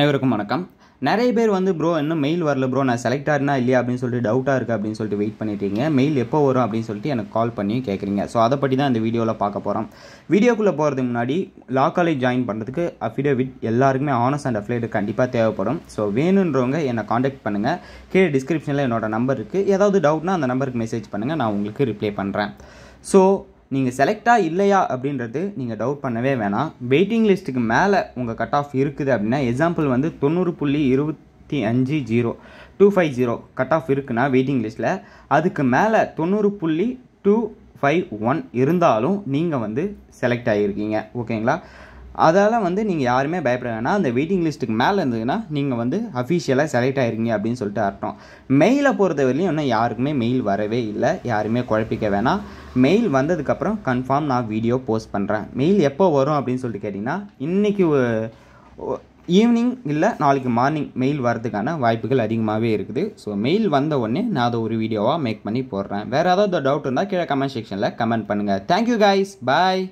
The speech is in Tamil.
அனைவருக்கும் வணக்கம் நிறைய பேர் வந்து ப்ரோ இன்னும் மெயில் வரல ப்ரோ நான் செலக்ட் ஆகினா இல்லையா அப்படின்னு சொல்லிட்டு டவுட்டாக இருக்குது அப்படின்னு சொல்லிட்டு வெயிட் பண்ணிட்டீங்க மெயில் எப்போ வரும் அப்படின்னு சொல்லிட்டு எனக்கு கால் பண்ணி கேட்குறீங்க ஸோ அதை பற்றி தான் இந்த வீடியோவில் பார்க்க போகிறோம் வீடியோக்குள்ளே போகிறதுக்கு முன்னாடி லா காலேஜ் ஜாயின் பண்ணுறதுக்கு அஃபிடேவிட் எல்லாருக்குமே ஆனஸ் அண்ட் அஃபிலேட்டு கண்டிப்பாக தேவைப்படும் ஸோ வேணுன்றவங்க என்னை காண்டாக்ட் பண்ணுங்கள் கீழே டிஸ்கிரிப்ஷனில் என்னோடய நம்பர் இருக்குது ஏதாவது டவுட்னா அந்த நம்பருக்கு மெசேஜ் பண்ணுங்கள் நான் உங்களுக்கு ரிப்ளை பண்ணுறேன் ஸோ நீங்கள் செலக்டாக இல்லையா அப்படின்றது நீங்கள் டவுட் பண்ணவே வேணாம் வெயிட்டிங் லிஸ்ட்டுக்கு மேலே உங்கள் கட் ஆஃப் இருக்குது அப்படின்னா எக்ஸாம்பிள் வந்து தொண்ணூறு புள்ளி இருபத்தி அஞ்சு zero two five zero cut off இருக்குன்னா வெயிட்டிங் லிஸ்ட்டில் அதுக்கு மேலே தொண்ணூறு புள்ளி டூ ஃபைவ் ஒன் இருந்தாலும் நீங்கள் வந்து செலக்ட் ஆகியிருக்கீங்க ஓகேங்களா அதால் வந்து நீங்கள் யாருமே பயப்பட வேணாம் அந்த வெயிட்டிங் லிஸ்ட்டுக்கு மேலே இருந்ததுன்னா நீங்கள் வந்து அஃபிஷியலாக செலக்ட் ஆகிருங்க அப்படின்னு சொல்லிட்டு அர்த்தம் மெயிலை பொறுத்த வரையும் இன்னும் யாருக்குமே மெயில் வரவே இல்லை யாருமே குழப்பிக்க வேணாம் மெயில் வந்ததுக்கப்புறம் கன்ஃபார்ம் நான் வீடியோ போஸ்ட் பண்ணுறேன் மெயில் எப்போ வரும் அப்படின்னு சொல்லிட்டு கேட்டிங்கன்னா இன்றைக்கி ஈவினிங் இல்லை நாளைக்கு மார்னிங் மெயில் வரதுக்கான வாய்ப்புகள் அதிகமாகவே இருக்குது ஸோ மெயில் வந்த உடனே நான் அதை ஒரு வீடியோவாக மேக் பண்ணி போடுறேன் வேறு ஏதாவது டவுட் இருந்தால் கீழே கமெண்ட் செக்ஷனில் கமெண்ட் பண்ணுங்கள் தேங்க்யூ கைஸ் பாய்